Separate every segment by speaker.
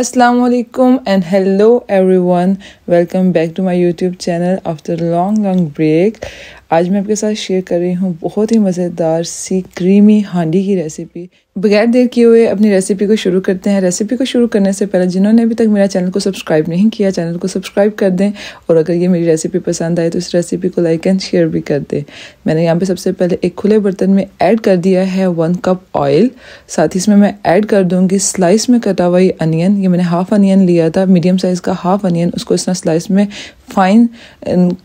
Speaker 1: Assalamualaikum and hello everyone. Welcome back to my YouTube channel after long long break. आज मैं आपके साथ share कर रही हूँ बहुत ही मज़ेदार सी क्रीमी हांडी की रेसिपी बगैर देर किए हुए अपनी रेसिपी को शुरू करते हैं रेसिपी को शुरू करने से पहले जिन्होंने अभी तक मेरा चैनल को सब्सक्राइब नहीं किया चैनल को सब्सक्राइब कर दें और अगर ये मेरी रेसिपी पसंद आए तो इस रेसिपी को लाइक एंड शेयर भी कर दें मैंने यहाँ पे सबसे पहले एक खुले बर्तन में ऐड कर दिया है वन कप ऑयल साथ ही इसमें मैं ऐड कर दूँगी स्लाइस में कटा हुआ अनियन ये मैंने हाफ अनियन लिया था मीडियम साइज़ का हाफ अनियन उसको इस स्लाइस में फाइन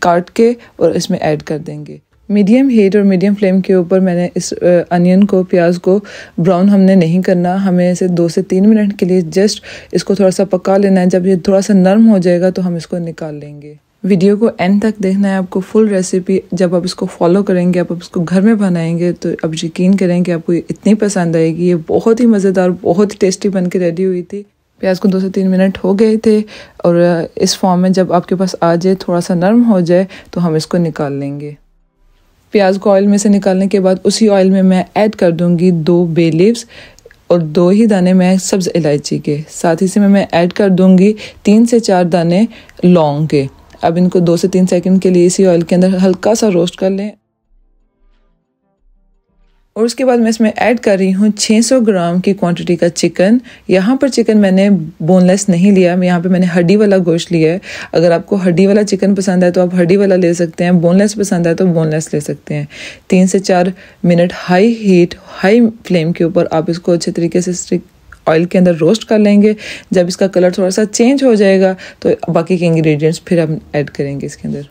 Speaker 1: काट के और इसमें ऐड कर देंगे मीडियम हीट और मीडियम फ्लेम के ऊपर मैंने इस अनियन को प्याज को ब्राउन हमने नहीं करना हमें इसे दो से तीन मिनट के लिए जस्ट इसको थोड़ा सा पका लेना है जब ये थोड़ा सा नरम हो जाएगा तो हम इसको निकाल लेंगे वीडियो को एंड तक देखना है आपको फुल रेसिपी जब आप इसको फॉलो करेंगे आप इसको घर में बनाएंगे तो आप यकीन करें कि आपको इतनी पसंद आएगी ये बहुत ही मज़ेदार बहुत ही टेस्टी बन के रेडी हुई थी प्याज को दो से तीन मिनट हो गए थे और इस फॉर्म में जब आपके पास आ जाए थोड़ा सा नरम हो जाए तो हम इसको निकाल लेंगे प्याज को ऑयल में से निकालने के बाद उसी ऑयल में मैं ऐड कर दूंगी दो बे लीव्स और दो ही दाने मैं सब्ज़ इलायची के साथ ही से मैं ऐड कर दूंगी तीन से चार दाने लौंग के अब इनको दो से तीन सेकंड के लिए इसी ऑयल के अंदर हल्का सा रोस्ट कर लें और उसके बाद मैं इसमें ऐड कर रही हूँ 600 ग्राम की क्वांटिटी का चिकन यहाँ पर चिकन मैंने बोनलेस नहीं लिया यहाँ पे मैंने हड्डी वाला गोश्त लिया है अगर आपको हड्डी वाला चिकन पसंद है तो आप हड्डी वाला ले सकते हैं बोनलेस पसंद है तो बोनलेस ले सकते हैं तीन से चार minute high heat high flame के ऊपर आप इसको अच्छे तरीके से ऑयल के अंदर रोस्ट कर लेंगे जब इसका कलर थोड़ा सा चेंज हो जाएगा तो बाकी के इंग्रेडिएंट्स फिर हम ऐड करेंगे इसके अंदर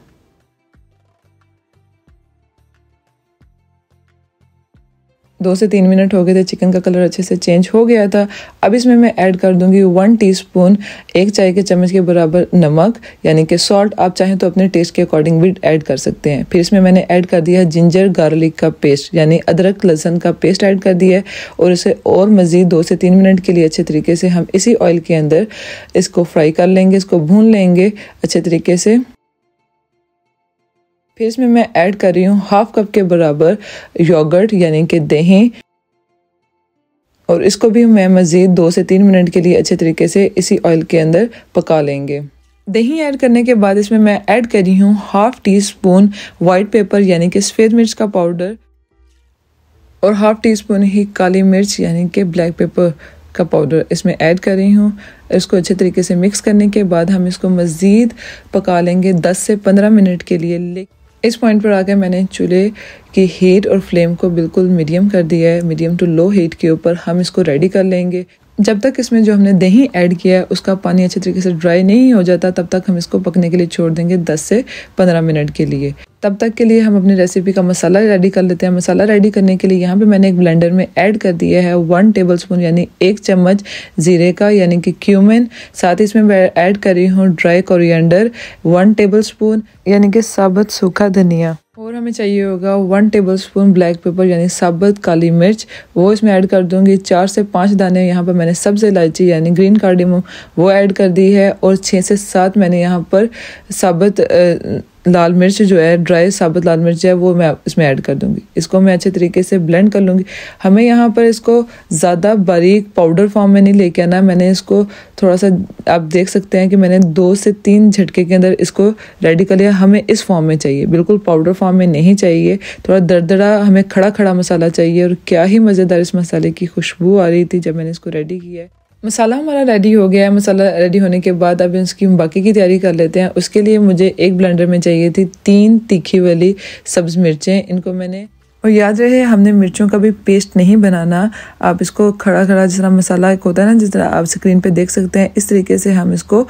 Speaker 1: दो से तीन मिनट हो गए थे चिकन का कलर अच्छे से चेंज हो गया था अब इसमें मैं ऐड कर दूंगी वन टीस्पून एक चाय के चम्मच के बराबर नमक यानी कि सॉल्ट आप चाहें तो अपने टेस्ट के अकॉर्डिंग भी ऐड कर सकते हैं फिर इसमें मैंने ऐड कर दिया जिंजर गार्लिक का पेस्ट यानी अदरक लहसन का पेस्ट ऐड कर दिया है और इसे और मज़ीद दो से तीन मिनट के लिए अच्छे तरीके से हम इसी ऑयल के अंदर इसको फ्राई कर लेंगे इसको भून लेंगे अच्छे तरीके से फिर इसमें मैं ऐड कर रही हूँ हाफ कप के बराबर योगर्ट यानी कि दही और इसको भी मैं मज़ीद दो से तीन मिनट के लिए अच्छे तरीके से इसी ऑयल के अंदर पका लेंगे दही ऐड करने के बाद इसमें मैं ऐड कर रही हूँ half teaspoon white pepper यानी कि सफ़ेद मिर्च का पाउडर और हाफ़ टी स्पून ही काली मिर्च यानी कि ब्लैक पेपर का पाउडर इसमें ऐड कर रही हूँ इसको अच्छे तरीके से मिक्स करने के बाद हम इसको मज़ीद पका लेंगे 10 से 15 मिनट के लिए इस पॉइंट पर आके मैंने चूल्हे की हीट और फ्लेम को बिल्कुल मीडियम कर दिया है मीडियम टू लो हीट के ऊपर हम इसको रेडी कर लेंगे जब तक इसमें जो हमने दही ऐड किया है उसका पानी अच्छे तरीके से ड्राई नहीं हो जाता तब तक हम इसको पकने के लिए छोड़ देंगे 10 से 15 मिनट के लिए तब तक के लिए हम अपनी रेसिपी का मसाला रेडी कर लेते हैं मसाला रेडी करने के लिए यहाँ पे मैंने एक ब्लेंडर में ऐड कर दिया है वन टेबल स्पून यानी एक चम्मच ज़ीरे का यानी कि क्यूमिन साथ ही इसमें मैं ऐड कर रही हूँ dry coriander one tablespoon यानी कि साबुत सूखा धनिया और हमें चाहिए होगा one tablespoon black pepper यानी साबुत काली मिर्च वो इसमें ऐड कर दूंगी चार से पाँच दाने यहाँ पर मैंने सब्ज़ इलायची यानी ग्रीन कार्डिमम वो ऐड कर दी है और छः से सात मैंने यहाँ पर साबुत लाल मिर्च जो है ड्राई साबुत लाल मिर्च है वो मैं इसमें ऐड कर दूंगी इसको मैं अच्छे तरीके से ब्लेंड कर लूँगी हमें यहाँ पर इसको ज़्यादा बारीक पाउडर फॉर्म में नहीं लेके आना मैंने इसको थोड़ा सा आप देख सकते हैं कि मैंने दो से तीन झटके के अंदर इसको रेडी कर लिया हमें इस फॉर्म में चाहिए बिल्कुल पाउडर फॉर्म में नहीं चाहिए थोड़ा दरदरा हमें खड़ा खड़ा मसाला चाहिए और क्या ही मज़ेदार इस मसाले की खुशबू आ रही थी जब मैंने इसको रेडी किया है मसाला हमारा रेडी हो गया है मसाला रेडी होने के बाद अब इसकी हम बाकी की तैयारी कर लेते हैं उसके लिए मुझे एक ब्लेंडर में चाहिए थी तीन तीखी वाली सब्ज़ मिर्चें इनको मैंने और याद रहे हमने मिर्चों का भी पेस्ट नहीं बनाना आप इसको खड़ा खड़ा जिस तरह मसाला एक होता है ना जिस तरह आप स्क्रीन पे देख सकते हैं इस तरीके से हम इसको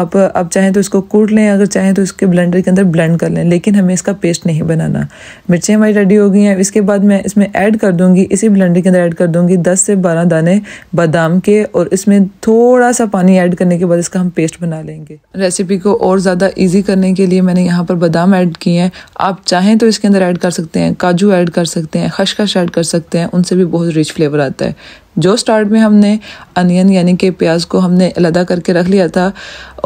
Speaker 1: आप आप चाहें तो इसको कूट लें अगर चाहें तो इसके ब्लेंडर के अंदर ब्लेंड कर लें लेकिन हमें इसका पेस्ट नहीं बनाना मिर्चें हमारी रेडी हो गई हैं इसके बाद मैं इसमें ऐड कर दूँगी इसी ब्लेंडर के अंदर ऐड कर दूँगी दस से बारह दाने बादाम के और इसमें थोड़ा सा पानी ऐड करने के बाद इसका हम पेस्ट बना लेंगे रेसिपी को और ज़्यादा ईजी करने के लिए मैंने यहाँ पर बादाम ऐड किए हैं आप चाहें तो इसके अंदर ऐड कर सकते हैं काजू ऐड कर सकते हैं खशखश ऐड कर सकते हैं उनसे भी बहुत रिच फ्लेवर आता है जो स्टार्ट में हमने अनियन यानी कि प्याज को हमने अलहदा करके रख लिया था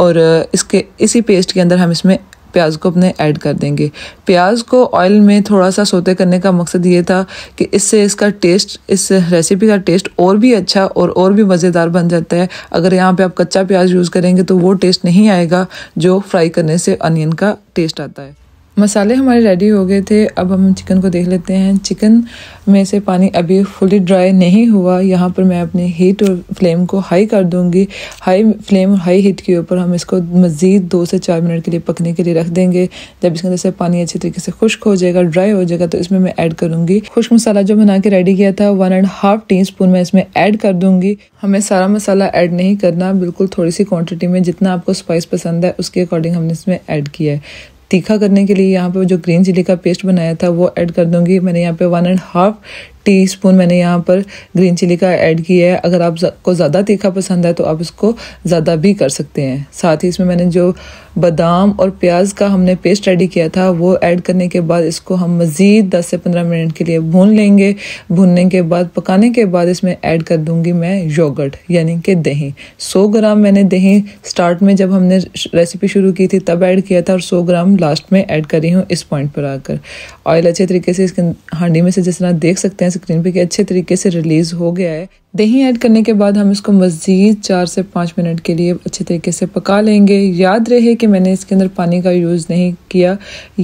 Speaker 1: और इसके इसी पेस्ट के अंदर हम इसमें प्याज को अपने ऐड कर देंगे प्याज को ऑयल में थोड़ा सा सोते करने का मकसद ये था कि इससे इसका टेस्ट इस रेसिपी का टेस्ट और भी अच्छा और और भी मज़ेदार बन जाता है अगर यहाँ पे आप कच्चा प्याज यूज़ करेंगे तो वो टेस्ट नहीं आएगा जो फ्राई करने से अनियन का टेस्ट आता है मसाले हमारे रेडी हो गए थे अब हम चिकन को देख लेते हैं चिकन में से पानी अभी फुली ड्राई नहीं हुआ यहाँ पर मैं अपने हीट और फ्लेम को हाई कर दूँगी हाई फ्लेम हाई हीट के ऊपर हम इसको मज़ीद दो से चार मिनट के लिए पकने के लिए रख देंगे जब इसके अंदर से पानी अच्छे तरीके से खुश्क हो जाएगा ड्राई हो जाएगा तो इसमें मैं ऐड करूँगी खुश्क मसाला जो बना के रेडी किया था one and half teaspoon मैं इसमें ऐड कर दूँगी हमें सारा मसाला ऐड नहीं करना बिल्कुल थोड़ी सी क्वान्टिटी में जितना आपको स्पाइस पसंद है उसके अकॉर्डिंग हमने इसमें ऐड किया है तीखा करने के लिए यहाँ पे जो ग्रीन चिली का पेस्ट बनाया था वो ऐड कर दूंगी मैंने यहाँ पे one and half teaspoon मैंने यहाँ पर ग्रीन चिली का ऐड किया है अगर आपको ज़्यादा तीखा पसंद है तो आप इसको ज़्यादा भी कर सकते हैं साथ ही इसमें मैंने जो बादाम और प्याज का हमने पेस्ट रेडी किया था वो ऐड करने के बाद इसको हम मज़ीद 10 से 15 मिनट के लिए भून लेंगे भूनने के बाद पकाने के बाद इसमें ऐड कर दूंगी मैं योगर्ट यानी कि दही 100 ग्राम मैंने दही स्टार्ट में जब हमने रेसिपी शुरू की थी तब ऐड किया था और 100 ग्राम लास्ट में ऐड कर रही हूँ इस पॉइंट पर आकर ऑयल अच्छे तरीके से इसके हांडी में से जिस तरह देख सकते हैं हैं स्क्रीन पे कि अच्छे तरीके से रिलीज़ हो गया है दही ऐड करने के बाद हम इसको मज़ीद चार से पाँच मिनट के लिए अच्छे तरीके से पका लेंगे याद रहे कि मैंने इसके अंदर पानी का यूज़ नहीं किया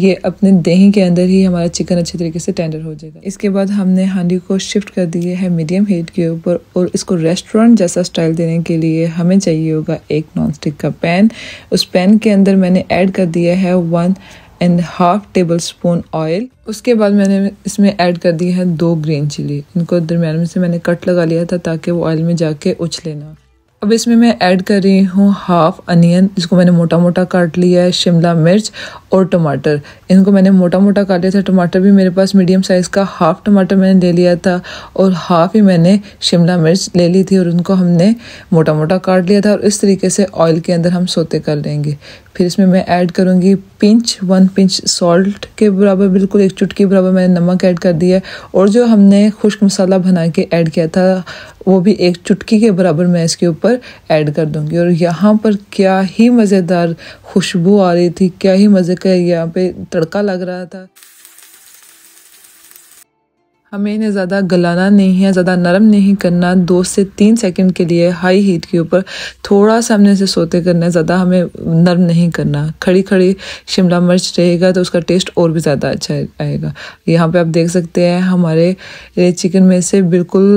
Speaker 1: ये अपने दही के अंदर ही हमारा चिकन अच्छे तरीके से टेंडर हो जाएगा इसके बाद हमने हांडी को शिफ्ट कर दिए है मीडियम हीट के ऊपर और इसको रेस्टोरेंट जैसा स्टाइल देने के लिए हमें चाहिए होगा एक नॉन का पैन उस पैन के अंदर मैंने ऐड कर दिया है one and half tablespoon oil उसके बाद मैंने इसमें ऐड कर दी है दो ग्रीन चिली इनको दरम्यान में से मैंने कट लगा लिया था ताकि वो ऑयल में जाके उछलेना अब इसमें मैं ऐड कर रही हूँ हाफ अनियन जिसको मैंने मोटा मोटा काट लिया है शिमला मिर्च और टमाटर इनको मैंने मोटा मोटा काट लिया था टमाटर भी मेरे पास मीडियम साइज़ का हाफ टमाटर मैंने ले लिया था और हाफ ही मैंने शिमला मिर्च ले ली थी और उनको हमने मोटा मोटा काट लिया था और इस तरीके से ऑयल के अंदर हम सोते कर लेंगे फिर इसमें मैं ऐड करूँगी पिंच वन पिंच सॉल्ट के बराबर बिल्कुल एक चुटकी बराबर मैंने नमक ऐड कर दिया और जो हमने खुश्क मसाला बना के ऐड किया था वो भी एक चुटकी के बराबर मैं इसके ऊपर ऐड कर दूँगी और यहाँ पर क्या ही मज़ेदार खुशबू आ रही थी क्या ही मज़े का यहाँ पे तड़का लग रहा था हमें इन्हें ज़्यादा गलाना नहीं है ज़्यादा नरम नहीं करना दो से तीन सेकंड के लिए हाई हीट के ऊपर थोड़ा सा हमने इसे सोते करना है ज़्यादा हमें नरम नहीं करना खड़ी खड़ी शिमला मिर्च रहेगा तो उसका टेस्ट और भी ज़्यादा अच्छा आएगा यहाँ पे आप देख सकते हैं हमारे चिकन में से बिल्कुल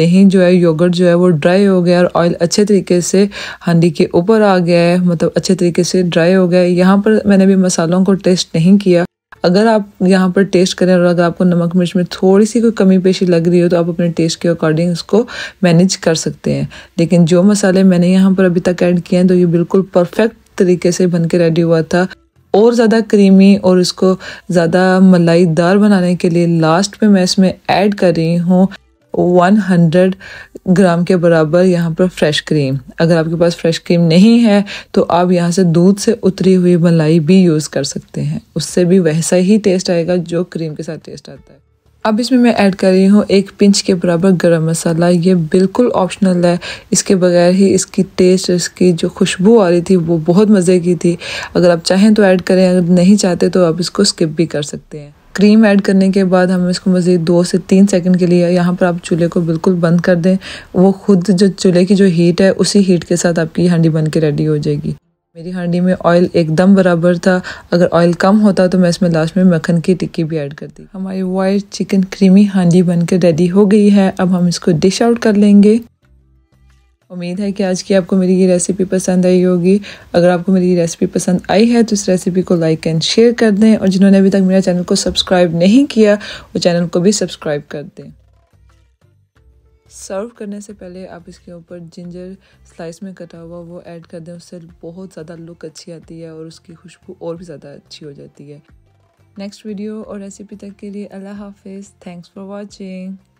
Speaker 1: दही जो है योगर्ट जो है वो ड्राई हो गया और ऑयल अच्छे तरीके से हांडी के ऊपर आ गया है मतलब अच्छे तरीके से ड्राई हो गया है यहाँ पर मैंने भी मसालों को टेस्ट नहीं किया अगर आप यहाँ पर टेस्ट करें और अगर आपको नमक मिर्च में थोड़ी सी कोई कमी पेशी लग रही हो तो आप अपने टेस्ट के अकॉर्डिंग उसको मैनेज कर सकते हैं लेकिन जो मसाले मैंने यहाँ पर अभी तक ऐड किए हैं तो ये बिल्कुल परफेक्ट तरीके से बन के रेडी हुआ था और ज़्यादा क्रीमी और इसको ज़्यादा मलाईदार बनाने के लिए लास्ट में मैं इसमें ऐड कर रही हूँ 100 ग्राम के बराबर यहाँ पर फ्रेश क्रीम अगर आपके पास फ्रेश क्रीम नहीं है तो आप यहाँ से दूध से उतरी हुई मलाई भी यूज़ कर सकते हैं उससे भी वैसा ही टेस्ट आएगा जो क्रीम के साथ टेस्ट आता है अब इसमें मैं ऐड कर रही हूँ एक पिंच के बराबर गरम मसाला ये बिल्कुल ऑप्शनल है इसके बगैर ही इसकी टेस्ट इसकी जो खुशबू आ रही थी वो बहुत मज़े की थी अगर आप चाहें तो ऐड करें अगर नहीं चाहते तो आप इसको स्किप भी कर सकते हैं क्रीम ऐड करने के बाद हम इसको मज़ीद दो से तीन सेकंड के लिए यहाँ पर आप चूल्हे को बिल्कुल बंद कर दें वो खुद जो चूल्हे की जो हीट है उसी हीट के साथ आपकी हांडी बन के रेडी हो जाएगी मेरी हांडी में ऑयल एकदम बराबर था अगर ऑयल कम होता तो मैं इसमें लास्ट में मक्खन की टिक्की भी ऐड करती हमारी वाइट चिकन क्रीमी हांडी बनकर रेडी हो गई है अब हम इसको डिश आउट कर लेंगे उम्मीद है कि आज की आपको मेरी ये रेसिपी पसंद आई होगी अगर आपको मेरी ये रेसिपी पसंद आई है तो इस रेसिपी को लाइक एंड शेयर कर दें और जिन्होंने अभी तक मेरा चैनल को सब्सक्राइब नहीं किया वो चैनल को भी सब्सक्राइब कर दें सर्व करने से पहले आप इसके ऊपर जिंजर स्लाइस में कटा हुआ वो ऐड कर दें उससे बहुत ज़्यादा लुक अच्छी आती है और उसकी खुशबू और भी ज़्यादा अच्छी हो जाती है नेक्स्ट वीडियो और रेसिपी तक के लिए अल्लाह हाफिज़ थैंक्स फॉर वॉचिंग